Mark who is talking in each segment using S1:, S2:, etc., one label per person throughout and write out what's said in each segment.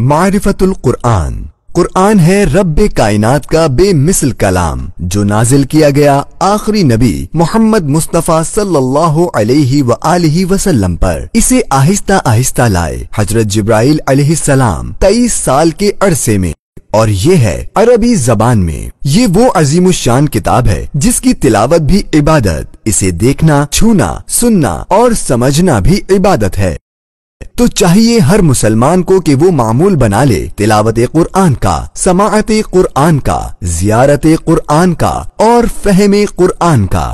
S1: मारिफतुल कुरान कुरान है रब कायनात का बेमिसल कलाम जो नाजिल किया गया आखिरी नबी मोहम्मद मुस्तफ़ा सल्लल्लाहु अलैहि सल्ला वसल्लम पर इसे आहिस्ता आहिस्ता लाए हजरत जिब्राइल अलैहिस्सलाम तेईस साल के अरसे में और ये है अरबी जबान में ये वो अजीम शान किताब है जिसकी तिलावत भी इबादत इसे देखना छूना सुनना और समझना भी इबादत है तो चाहिए हर मुसलमान को कि वो मामूल बना ले तिलावत कुरान का समात कुरान का जियारत कुरान का और फहम कुरान का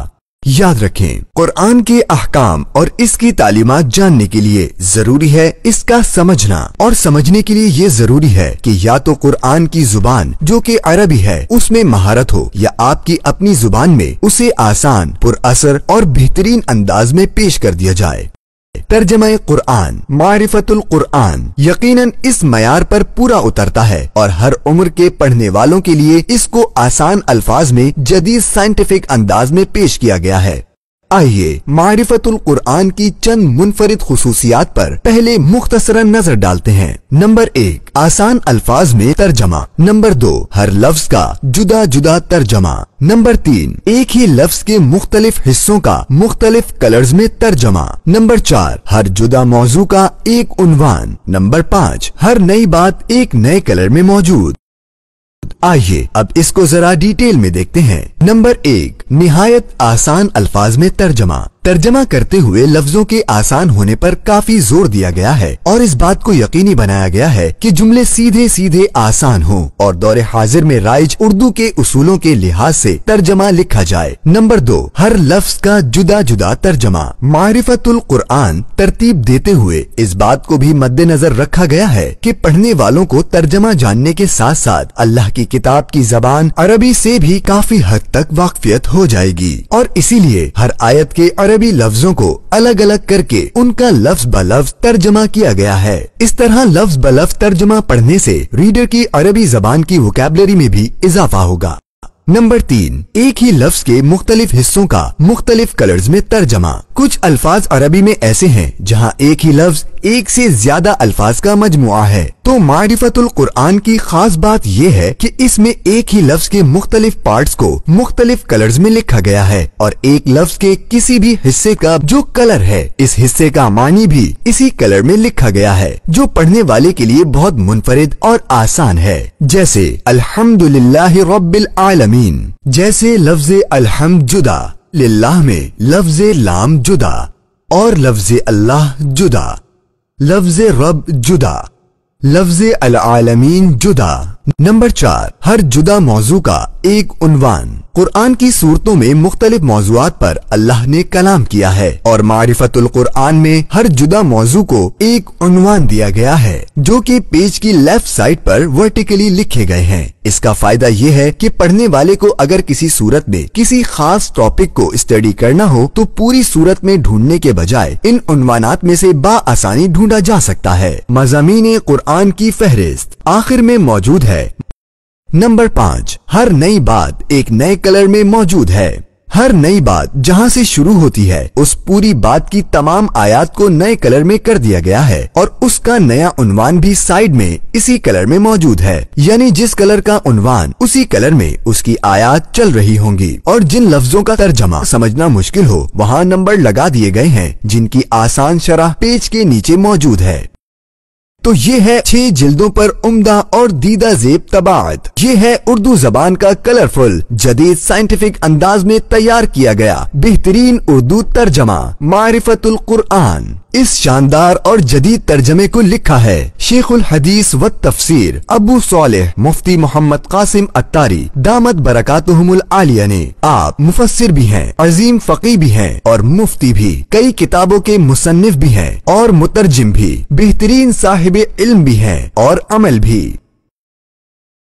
S1: याद रखें कुरान के अहकाम और इसकी तालीमत जानने के लिए जरूरी है इसका समझना और समझने के लिए ये जरूरी है कि या तो कुरान की जुबान जो कि अरबी है उसमें महारत हो या आपकी अपनी जुबान में उसे आसान पुरअसर और बेहतरीन अंदाज में पेश कर दिया जाए तर्जमा कुरान मारिफतुल कुरान यकीनन इस मैार पर पूरा उतरता है और हर उम्र के पढ़ने वालों के लिए इसको आसान अल्फाज में जदीद साइंटिफिक अंदाज में पेश किया गया है आइए मारिफतुल कुरान की चंद मुनफरद खसूसियात पर पहले मुख्तसरा नजर डालते हैं नंबर एक आसान अल्फाज में तर्जमा नंबर दो हर लफ्ज का जुदा जुदा तर्जमा नंबर तीन एक ही लफ्ज के मुख्तलिफ हिस्सों का मुख्तलिफ कलर्स में तर्जमा नंबर चार हर जुदा मौजू का एक उनवान नंबर पाँच हर नई बात एक नए कलर में मौजूद मौजूद आइए अब इसको जरा डिटेल में देखते हैं नंबर एक निहायत आसान अल्फाज में तर्जमा तर्जमा करते हुए लफ्जों के आसान होने पर काफी जोर दिया गया है और इस बात को यकीनी बनाया गया है कि जुमले सीधे सीधे आसान हों और दौरे हाजिर में राइज उर्दू के उसूलों के लिहाज से तर्जमा लिखा जाए नंबर दो हर लफ्ज का जुदा जुदा तर्जमा मारिफतुल कुरान तरतीब देते हुए इस बात को भी मद्देनजर रखा गया है की पढ़ने वालों को तर्जमा जानने के साथ साथ अल्लाह की किताब की जबान अरबी ऐसी भी काफी हद तक वाकफियत हो जाएगी और इसीलिए हर आयत के अरबी लफ्जों को अलग अलग करके उनका लफ्ज ब लफ्ज तर्जमा किया गया है इस तरह लफ्ज ब लफ्ज तर्जमा पढ़ने से रीडर की अरबी जबान की वोकेबलरी में भी इजाफा होगा नंबर तीन एक ही लफ्ज के मुख्तलिफ हिस्सों का मुख्तलिफ कलर्स में तर्जमा कुछ अल्फाज अरबी में ऐसे हैं जहाँ एक ही लफ्ज एक से ज्यादा अल्फाज का मजमु है तो मारिफतुल कुरान की खास बात यह है कि इसमें एक ही लफ्ज के मुख्तलिफ पार्ट्स को मुख्तलिफ कलर्स में लिखा गया है और एक लफ्ज के किसी भी हिस्से का जो कलर है इस हिस्से का मानी भी इसी कलर में लिखा गया है जो पढ़ने वाले के लिए बहुत मुनफरद और आसान है जैसे अल्हम्दुलिल्लाह रब्बिल आलमीन जैसे लफ्ज अलहमद जुदा लिल्लाह में लफ्ज लाम जुदा और लफ्ज अल्लाह जुदा لفظ رب جدا لفظ العالمين جدا नंबर चार हर जुदा मौजू का एक उनवान कुरान की सूरतों में मुख्तलिफ मौजूद पर अल्लाह ने कलाम किया है और मारिफतुल कुरान में हर जुदा मौजू को एक उनवान दिया गया है जो कि पेज की लेफ्ट साइड पर वर्टिकली लिखे गए हैं इसका फायदा ये है कि पढ़ने वाले को अगर किसी सूरत में किसी खास टॉपिक को स्टडी करना हो तो पूरी सूरत में ढूंढने के बजाय इन उनवानात में से बासानी ढूंढा जा सकता है मजामी कुरान की फहरिस्त आखिर में मौजूद है है नंबर पांच हर नई बात एक नए कलर में मौजूद है हर नई बात जहाँ से शुरू होती है उस पूरी बात की तमाम आयात को नए कलर में कर दिया गया है और उसका नया उन्वान भी साइड में इसी कलर में मौजूद है यानी जिस कलर का उन्वान उसी कलर में उसकी आयात चल रही होंगी और जिन लफ्जों का तर्जमा समझना मुश्किल हो वहाँ नंबर लगा दिए गए हैं जिनकी आसान शराह पेज के नीचे मौजूद है तो ये है छह जिल्दों पर उम्दा और दीदा जेब तबाद ये है उर्दू जबान का कलरफुल जदीद साइंटिफिक अंदाज में तैयार किया गया बेहतरीन उर्दू तर्जमा मारिफतुल कुरान इस शानदार और जदीद तर्जमे को लिखा है शेख उल हदीस व तफसीर अबू सोलह मुफ्ती मोहम्मद कासिम अत्तारी दामद बरकत आलिया ने आप मुफसर भी हैं अजीम फकी भी हैं और मुफ्ती भी कई किताबों के मुसनफ भी हैं और मुतरजिम भी बेहतरीन साहिब इल्म भी हैं और अमल भी